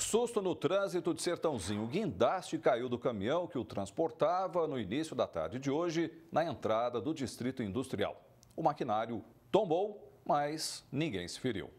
Susto no trânsito de Sertãozinho. O guindaste caiu do caminhão que o transportava no início da tarde de hoje, na entrada do Distrito Industrial. O maquinário tombou, mas ninguém se feriu.